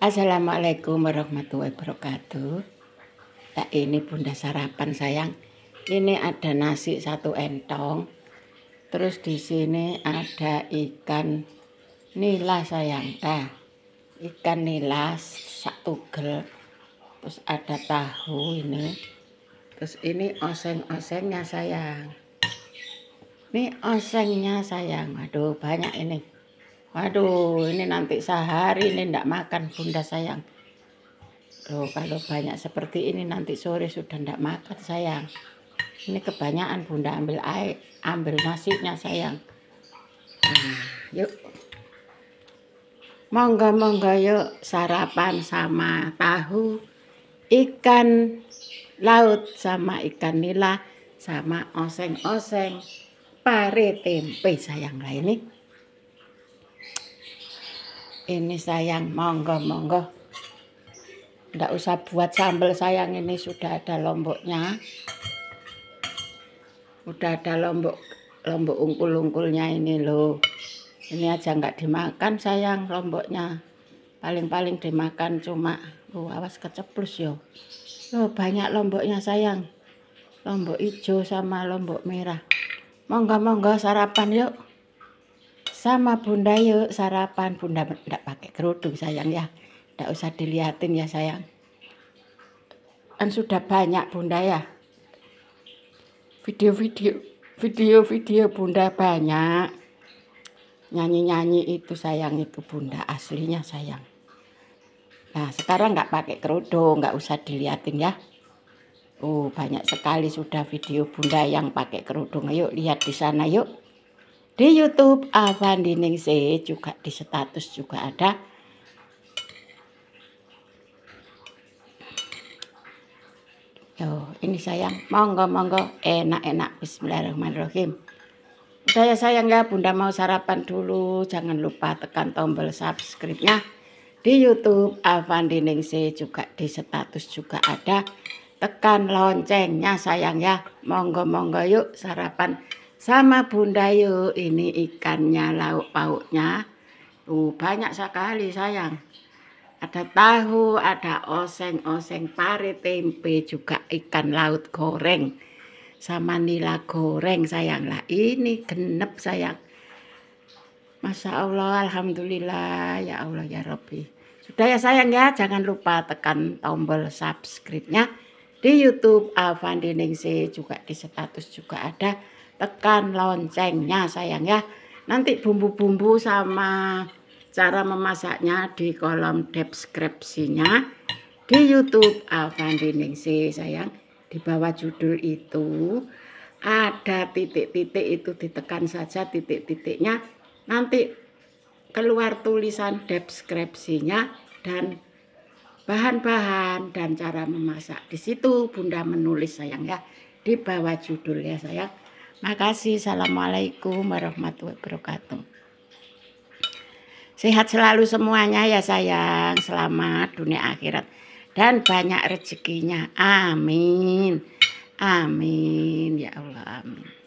Assalamualaikum warahmatullahi wabarakatuh. Nah, ini bunda sarapan sayang. Ini ada nasi satu entong. Terus di sini ada ikan nila sayang. Nah, ikan nila satu gel. Terus ada tahu ini. Terus ini oseng-osengnya sayang. Ini osengnya sayang. Aduh banyak ini. Waduh, ini nanti sehari ini ndak makan bunda sayang. Loh, kalau banyak seperti ini nanti sore sudah ndak makan sayang. Ini kebanyakan bunda ambil air, ambil nasinya sayang. Nah, yuk. Monggo-monggo yuk sarapan sama tahu, ikan laut sama ikan nila sama oseng-oseng pare tempe sayang lah ini ini sayang monggo monggo ndak usah buat sambal sayang ini sudah ada lomboknya udah ada lombok lombok ungkul-ungkulnya ini loh ini aja nggak dimakan sayang lomboknya paling-paling dimakan cuma lu oh, awas keceplus yo Lo oh, banyak lomboknya sayang lombok hijau sama lombok merah monggo monggo sarapan yuk sama bunda yuk sarapan bunda tidak pakai kerudung sayang ya tidak usah dilihatin ya sayang kan sudah banyak bunda ya video-video video-video bunda banyak nyanyi-nyanyi itu sayang itu bunda aslinya sayang nah sekarang nggak pakai kerudung nggak usah dilihatin ya Oh, banyak sekali sudah video Bunda yang pakai kerudung. Yuk, lihat di sana yuk di YouTube Avandi Ningsih juga di status juga ada. Tuh, ini sayang, monggo monggo, enak-enak Bismillahirrahmanirrahim. saya sayang ya, Bunda mau sarapan dulu. Jangan lupa tekan tombol subscribe-nya di YouTube Avandi Ningsih juga di status juga ada. Tekan loncengnya sayang ya. Monggo monggo yuk sarapan sama Bunda yuk, ini ikannya, lauk pauknya. Uh, banyak sekali sayang. Ada tahu, ada oseng-oseng pare, tempe, juga ikan laut goreng. Sama nila goreng sayang lah. Ini genep sayang. Masya Allah, Alhamdulillah, ya Allah, ya Rabbi. Sudah ya sayang ya, jangan lupa tekan tombol subscribe-nya di YouTube Alvan Ningsi juga di status juga ada tekan loncengnya sayang ya nanti bumbu-bumbu sama cara memasaknya di kolom deskripsinya di YouTube Avandi Ningsi sayang di bawah judul itu ada titik-titik itu ditekan saja titik-titiknya nanti keluar tulisan deskripsinya dan bahan-bahan dan cara memasak di situ Bunda menulis sayang ya di bawah judul ya sayang Makasih. Assalamualaikum warahmatullahi wabarakatuh. Sehat selalu semuanya ya sayang. Selamat dunia akhirat. Dan banyak rezekinya. Amin. Amin. Ya Allah. Amin.